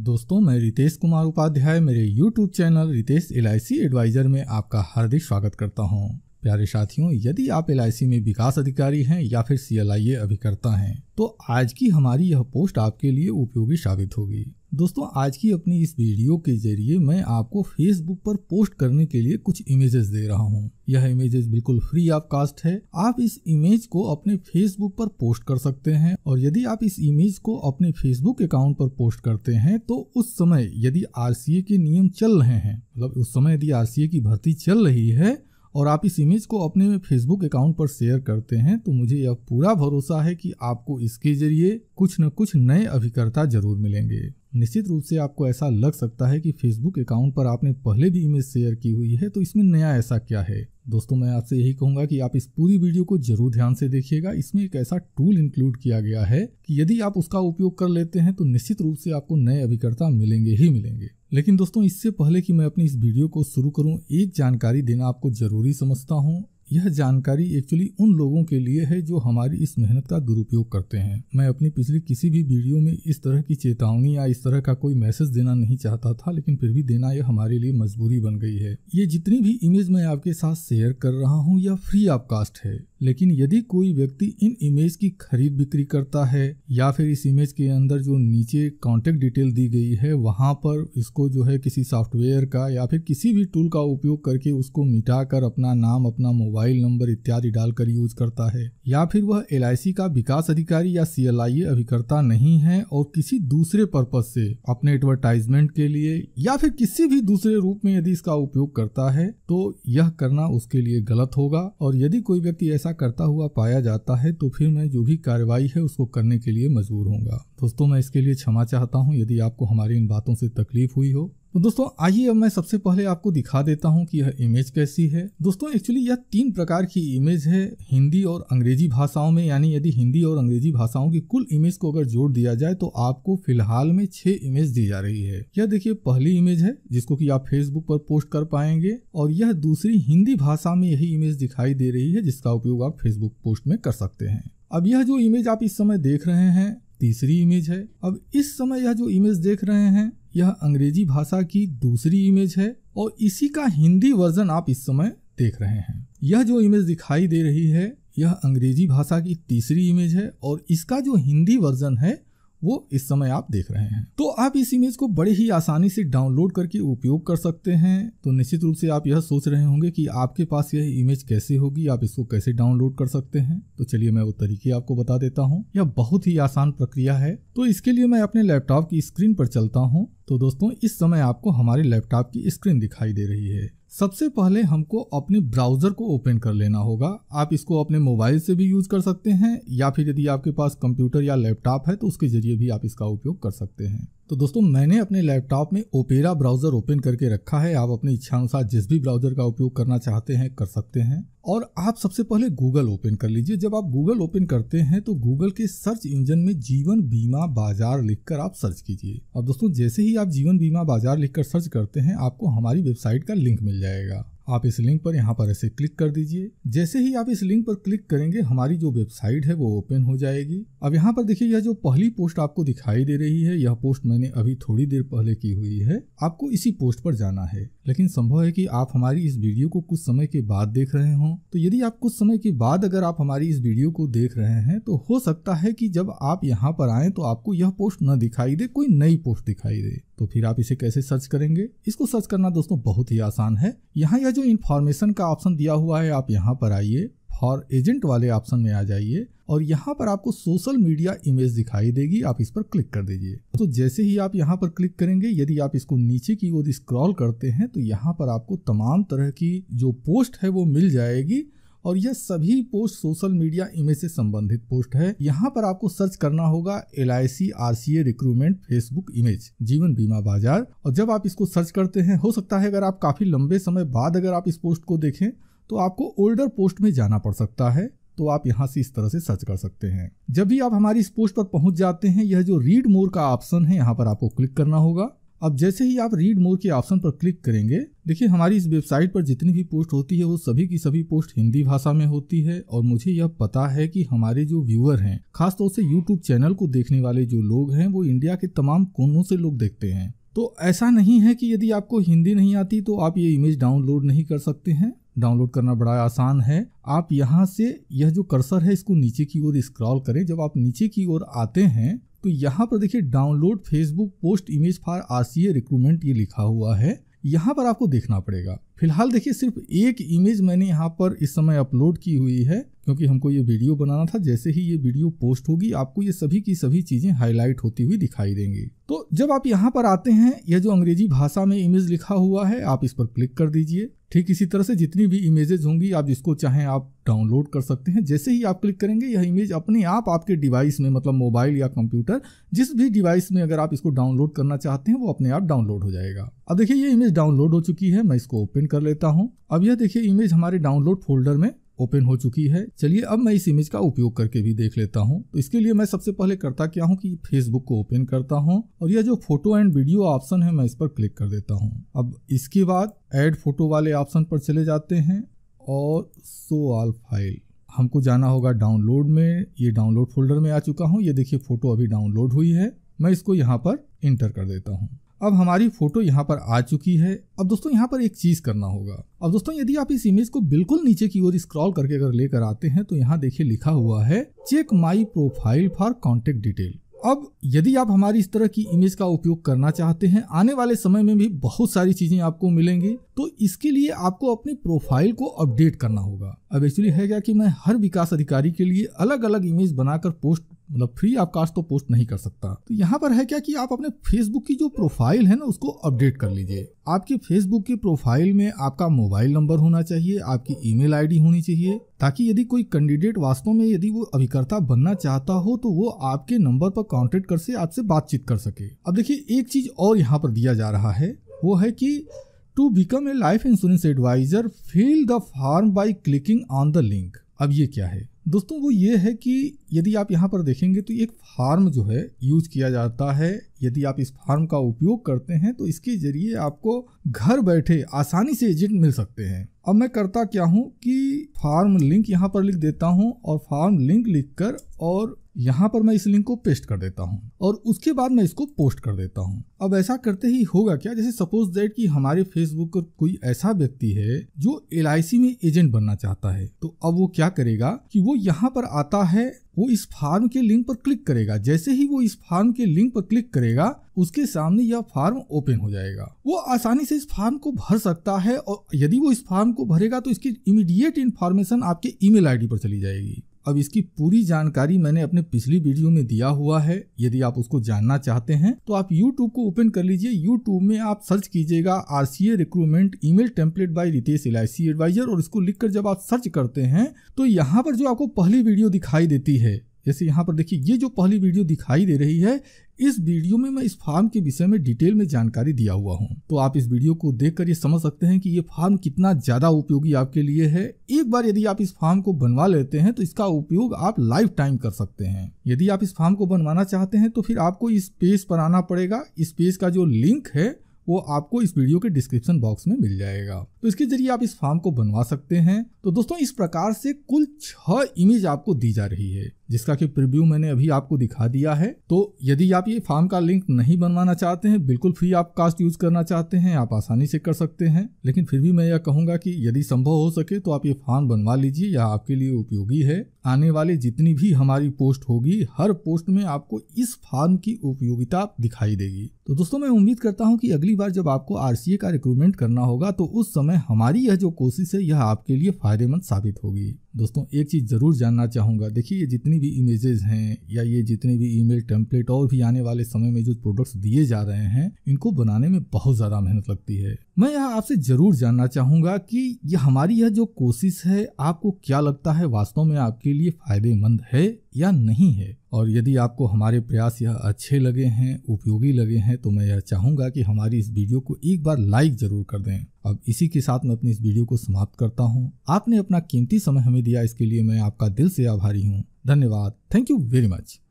दोस्तों मैं रितेश कुमार उपाध्याय मेरे YouTube channel Ritesh L advisor में आपका हार्दिक स्वागत करता हूं। प्यारे साथियों यदि आप एल में विकास अधिकारी हैं या फिर सी अभिकर्ता हैं तो आज की हमारी यह पोस्ट आपके लिए उपयोगी साबित होगी दोस्तों आज की अपनी इस वीडियो के जरिए मैं आपको फेसबुक पर पोस्ट करने के लिए कुछ इमेजेस दे रहा हूँ यह इमेजेस बिल्कुल फ्री ऑफ कास्ट है आप इस इमेज को अपने फेसबुक पर पोस्ट कर सकते हैं और यदि आप इस इमेज को अपने फेसबुक अकाउंट पर पोस्ट करते हैं तो उस समय यदि आर के नियम चल रहे हैं मतलब उस समय यदि आर की भर्ती चल रही है और आप इस इमेज को अपने फेसबुक अकाउंट पर शेयर करते हैं तो मुझे यह पूरा भरोसा है कि आपको इसके जरिए कुछ न कुछ नए अभिकर्ता जरूर मिलेंगे निश्चित रूप से आपको ऐसा लग सकता है कि फेसबुक अकाउंट पर आपने पहले भी इमेज शेयर की हुई है तो इसमें नया ऐसा क्या है दोस्तों मैं आपसे यही कहूंगा कि आप इस पूरी वीडियो को जरूर ध्यान से देखिएगा इसमें एक ऐसा टूल इंक्लूड किया गया है कि यदि आप उसका उपयोग कर लेते हैं तो निश्चित रूप से आपको नए अभिकर्ता मिलेंगे ही मिलेंगे लेकिन दोस्तों इससे पहले कि मैं अपनी इस वीडियो को शुरू करूं एक जानकारी देना आपको जरूरी समझता हूं यह जानकारी एक्चुअली उन लोगों के लिए है जो हमारी इस मेहनत का दुरुपयोग करते हैं मैं अपनी पिछली किसी भी वीडियो में इस तरह की चेतावनी या इस तरह का कोई मैसेज देना नहीं चाहता था लेकिन फिर भी देना यह हमारे लिए मजबूरी बन गई है ये जितनी भी इमेज मैं आपके साथ शेयर कर रहा हूँ यह फ्री ऑफ कास्ट है लेकिन यदि कोई व्यक्ति इन इमेज की खरीद बिक्री करता है या फिर इस इमेज के अंदर जो नीचे कॉन्टेक्ट डिटेल दी गई है वहाँ पर इसको जो है किसी सॉफ्टवेयर का या फिर किसी भी टूल का उपयोग करके उसको मिटा कर अपना नाम अपना मोबाइल मोबाइल नंबर इत्यादि डालकर यूज करता है या फिर वह एल का विकास अधिकारी या सी e अभिकर्ता नहीं है और किसी दूसरे पर्पज से अपने एडवर्टाइजमेंट के लिए या फिर किसी भी दूसरे रूप में यदि इसका उपयोग करता है तो यह करना उसके लिए गलत होगा और यदि कोई व्यक्ति ऐसा करता हुआ पाया जाता है तो फिर मैं जो भी कार्रवाई है उसको करने के लिए मजबूर होगा दोस्तों मैं इसके लिए क्षमा चाहता हूँ यदि आपको हमारी इन बातों से तकलीफ हुई हो तो दोस्तों आइए अब मैं सबसे पहले आपको दिखा देता हूँ कि यह इमेज कैसी है दोस्तों एक्चुअली यह तीन प्रकार की इमेज है हिंदी और अंग्रेजी भाषाओं में यानी यदि हिंदी और अंग्रेजी भाषाओं की कुल इमेज को अगर जोड़ दिया जाए तो आपको फिलहाल में छह इमेज दी जा रही है यह देखिए पहली इमेज है जिसको की आप फेसबुक पर पोस्ट कर पाएंगे और यह दूसरी हिंदी भाषा में यही इमेज दिखाई दे रही है जिसका उपयोग आप फेसबुक पोस्ट में कर सकते हैं अब यह जो इमेज आप इस समय देख रहे हैं तीसरी इमेज है अब इस समय यह जो इमेज देख रहे हैं यह अंग्रेजी भाषा की दूसरी इमेज है और इसी का हिंदी वर्जन आप इस समय देख रहे हैं यह जो इमेज दिखाई दे रही है यह अंग्रेजी भाषा की तीसरी इमेज है और इसका जो हिंदी वर्जन है वो इस समय आप देख रहे हैं तो आप इस इमेज को बड़े ही आसानी से डाउनलोड करके उपयोग कर सकते हैं तो निश्चित रूप से आप यह सोच रहे होंगे कि आपके पास यह इमेज कैसे होगी आप इसको कैसे डाउनलोड कर सकते हैं तो चलिए मैं वो तरीके आपको बता देता हूँ यह बहुत ही आसान प्रक्रिया है तो इसके लिए मैं अपने लैपटॉप की स्क्रीन पर चलता हूँ तो दोस्तों इस समय आपको हमारे लैपटॉप की स्क्रीन दिखाई दे रही है सबसे पहले हमको अपने ब्राउज़र को ओपन कर लेना होगा आप इसको अपने मोबाइल से भी यूज़ कर सकते हैं या फिर यदि आपके पास कंप्यूटर या लैपटॉप है तो उसके ज़रिए भी आप इसका उपयोग कर सकते हैं तो दोस्तों मैंने अपने लैपटॉप में ओपेरा ब्राउज़र ओपन करके रखा है आप अपनी इच्छानुसार जिस भी ब्राउज़र का उपयोग करना चाहते हैं कर सकते हैं और आप सबसे पहले गूगल ओपन कर लीजिए जब आप गूगल ओपन करते हैं तो गूगल के सर्च इंजन में जीवन बीमा बाजार लिखकर आप सर्च कीजिए अब दोस्तों जैसे ही आप जीवन बीमा बाजार लिखकर सर्च करते हैं आपको हमारी वेबसाइट का लिंक मिल जाएगा आप इस लिंक पर यहाँ पर ऐसे क्लिक कर दीजिए जैसे ही आप इस लिंक पर क्लिक करेंगे हमारी जो वेबसाइट है वो ओपन हो जाएगी अब यहाँ पर देखिए यह जो पहली पोस्ट आपको दिखाई दे रही है यह पोस्ट मैंने अभी थोड़ी देर पहले की हुई है आपको इसी पोस्ट पर जाना है लेकिन संभव है कि आप हमारी इस वीडियो को कुछ समय के बाद देख रहे हो तो यदि आप कुछ समय के बाद अगर आप हमारी इस वीडियो को देख रहे हैं तो हो सकता है कि जब आप यहाँ पर आए तो आपको यह पोस्ट न दिखाई दे कोई नई पोस्ट दिखाई दे तो फिर आप इसे कैसे सर्च करेंगे इसको सर्च करना दोस्तों बहुत ही आसान है यहाँ यह जो इन्फॉर्मेशन का ऑप्शन दिया हुआ है आप यहाँ पर आइए फॉर एजेंट वाले ऑप्शन में आ जाइए और यहाँ पर आपको सोशल मीडिया इमेज दिखाई देगी आप इस पर क्लिक कर दीजिए तो जैसे ही आप यहाँ पर क्लिक करेंगे यदि आप इसको नीचे की ओर स्क्रॉल करते हैं तो यहाँ पर आपको तमाम तरह की जो पोस्ट है वो मिल जाएगी और यह सभी पोस्ट सोशल मीडिया इमेज से संबंधित पोस्ट है यहाँ पर आपको सर्च करना होगा L I C R C A recruitment Facebook image जीवन बीमा बाजार और जब आप इसको सर्च करते हैं हो सकता है अगर आप काफी लंबे समय बाद अगर आप इस पोस्ट को देखें तो आपको ओल्डर पोस्ट में जाना पड़ सकता है तो आप यहाँ से इस तरह से सर्च कर सकते हैं जब भी आप हमारी इस पोस्ट पर पहुंच जाते हैं यह जो रीड मोर का ऑप्शन है यहाँ पर आपको क्लिक करना होगा अब जैसे ही आप रीड मोर के ऑप्शन पर क्लिक करेंगे देखिए हमारी इस वेबसाइट पर जितनी भी पोस्ट होती है वो सभी की सभी पोस्ट हिंदी भाषा में होती है और मुझे यह पता है कि हमारे जो व्यूअर हैं खासतौर से यूट्यूब चैनल को देखने वाले जो लोग हैं वो इंडिया के तमाम कोनों से लोग देखते हैं तो ऐसा नहीं है कि यदि आपको हिंदी नहीं आती तो आप ये इमेज डाउनलोड नहीं कर सकते हैं डाउनलोड करना बड़ा आसान है आप यहाँ से यह जो कर्सर है इसको नीचे की ओर स्क्रॉल करें जब आप नीचे की ओर आते हैं तो यहाँ पर देखिए download Facebook post image for R recruitment ये लिखा हुआ है यहाँ पर आपको देखना पड़ेगा फिलहाल देखिए सिर्फ एक इमेज मैंने यहाँ पर इस समय अपलोड की हुई है क्योंकि हमको ये वीडियो बनाना था जैसे ही ये वीडियो पोस्ट होगी आपको ये सभी की सभी चीज़ें हाईलाइट होती हुई दिखाई देंगी तो जब आप यहाँ पर आते हैं यह जो अंग्रेजी भाषा में इमेज लिखा हुआ है आप इस पर क्लिक कर दीजिए ठीक इसी तरह से जितनी भी इमेजेज होंगी आप जिसको चाहें आप डाउनलोड कर सकते हैं जैसे ही आप क्लिक करेंगे यह इमेज अपने आप आपके डिवाइस में मतलब मोबाइल या कंप्यूटर जिस भी डिवाइस में अगर आप इसको डाउनलोड करना चाहते हैं वो अपने आप डाउनलोड हो जाएगा अब देखिए ये इमेज डाउनलोड हो चुकी है मैं इसको ओपन कर लेता हूँ अब यह देखिए इमेज हमारे डाउनलोड फोल्डर में ओपन हो चुकी है चलिए अब मैं इस इमेज का उपयोग करके भी देख लेता हूँ तो इसके लिए मैं सबसे पहले करता क्या हूँ कि फेसबुक को ओपन करता हूँ और यह जो फोटो एंड वीडियो ऑप्शन है मैं इस पर क्लिक कर देता हूँ अब इसके बाद एड फोटो वाले ऑप्शन पर चले जाते हैं और सो ऑल फाइल हमको जाना होगा डाउनलोड में ये डाउनलोड फोल्डर में आ चुका हूँ ये देखिए फोटो अभी डाउनलोड हुई है मैं इसको यहाँ पर इंटर कर देता हूँ अब हमारी फोटो यहाँ पर आ चुकी है अब दोस्तों यहाँ पर एक चीज करना होगा अब दोस्तों यदि आप इस इमेज को बिल्कुल नीचे की ओर स्क्रॉल करके अगर लेकर आते हैं तो यहाँ देखिए लिखा हुआ है check my profile for contact detail अब यदि आप हमारी इस तरह की इमेज का उपयोग करना चाहते हैं आने वाले समय में भी बहुत सारी चीजें आपको मिलेंगी तो इसके लिए आपको अपनी प्रोफाइल को अपडेट करना होगा अब एक्चुअली है क्या कि मैं हर विकास अधिकारी के लिए अलग अलग इमेज बनाकर पोस्ट मतलब फ्री आप कास्ट तो पोस्ट नहीं कर सकता तो यहाँ पर है क्या कि आप अपने फेसबुक की जो प्रोफाइल है ना उसको अपडेट कर लीजिए आपके फेसबुक की प्रोफाइल में आपका मोबाइल नंबर होना चाहिए आपकी ईमेल आईडी होनी चाहिए ताकि यदि कोई कैंडिडेट वास्तव में यदि वो अभिकर्ता बनना चाहता हो तो वो आपके नंबर पर कॉन्टेक्ट कर से आपसे बातचीत कर सके अब देखिए एक चीज और यहाँ पर दिया जा रहा है वो है कि to become a life insurance advisor fill the form by clicking on the link अब ये क्या है दोस्तों वो ये है कि यदि आप यहाँ पर देखेंगे तो एक फार्म जो है यूज किया जाता है यदि आप इस फार्म का उपयोग करते हैं तो इसके जरिए आपको घर बैठे आसानी से एजेंट मिल सकते हैं अब मैं करता क्या हूँ कि फार्म लिंक यहाँ पर लिख देता हूँ और फार्म लिंक लिखकर और यहाँ पर मैं इस लिंक को पेस्ट कर देता हूँ और उसके बाद मैं इसको पोस्ट कर देता हूँ अब ऐसा करते ही होगा क्या जैसे सपोज दैट कि हमारे फेसबुक पर कोई ऐसा व्यक्ति है जो एल में एजेंट बनना चाहता है तो अब वो क्या करेगा कि वो यहाँ पर आता है वो इस फार्म के लिंक पर क्लिक करेगा जैसे ही वो इस फार्म के लिंक पर क्लिक करेगा उसके सामने यह फार्म ओपन हो जाएगा वो आसानी से इस फार्म को भर सकता है और यदि वो इस फार्म को भरेगा तो इसकी इमीडिएट इन्फॉर्मेशन आपके ईमेल आईडी पर चली जाएगी अब इसकी पूरी जानकारी मैंने अपने पिछली वीडियो में दिया हुआ है यदि आप उसको जानना चाहते हैं तो आप YouTube को ओपन कर लीजिए YouTube में आप सर्च कीजिएगा R C A recruitment email template by Ritesh L advisor और इसको लिखकर जब आप सर्च करते हैं तो यहाँ पर जो आपको पहली वीडियो दिखाई देती है जैसे यहाँ पर देखिए ये जो पहली वीडियो दिखाई दे रही है इस वीडियो में मैं इस फार्म के विषय में डिटेल में जानकारी दिया हुआ हूँ तो आप इस वीडियो को देखकर ये समझ सकते हैं कि ये फार्म कितना ज़्यादा उपयोगी आपके लिए है एक बार यदि आप इस फार्म को बनवा लेते हैं तो इसका उपयोग आप लाइफ टाइम कर सकते हैं यदि आप इस फार्म को बनवाना चाहते हैं तो फिर आपको इस पेज पर आना पड़ेगा इस पेज का जो लिंक है वो आपको इस वीडियो के डिस्क्रिप्शन बॉक्स में मिल जाएगा तो इसके जरिए आप इस फार्म को बनवा सकते हैं तो दोस्तों इस प्रकार से कुल छह इमेज आपको दी जा रही है जिसका कि प्रीव्यू मैंने अभी आपको दिखा दिया है तो यदि आप ये फार्म का लिंक नहीं बनवाना चाहते हैं बिल्कुल फ्री आप कास्ट यूज करना चाहते हैं आप आसानी से कर सकते हैं लेकिन फिर भी मैं यह कहूंगा कि यदि संभव हो सके तो आप ये फार्म बनवा लीजिए यह आपके लिए उपयोगी है आने वाली जितनी भी हमारी पोस्ट होगी हर पोस्ट में आपको इस फार्म की उपयोगिता दिखाई देगी तो दोस्तों मैं उम्मीद करता हूँ की अगली बार जब आपको आर का रिक्रूटमेंट करना होगा तो उस समय में हमारी यह जो कोशिश है यह आपके लिए फायदेमंद साबित होगी दोस्तों एक चीज़ ज़रूर जानना चाहूँगा देखिए ये जितनी भी इमेजेस हैं या ये जितने भी ईमेल टेम्पलेट और भी आने वाले समय में जो प्रोडक्ट्स दिए जा रहे हैं इनको बनाने में बहुत ज़्यादा मेहनत लगती है मैं यहाँ आपसे ज़रूर जानना चाहूँगा कि ये हमारी यह जो कोशिश है आपको क्या लगता है वास्तव में आपके लिए फ़ायदेमंद है या नहीं है और यदि आपको हमारे प्रयास यह अच्छे लगे हैं उपयोगी लगे हैं तो मैं यह चाहूँगा कि हमारी इस वीडियो को एक बार लाइक ज़रूर कर दें अब इसी के साथ मैं अपनी इस वीडियो को समाप्त करता हूँ आपने अपना कीमती समय हमें दिया इसके लिए मैं आपका दिल से आभारी हूँ धन्यवाद थैंक यू वेरी मच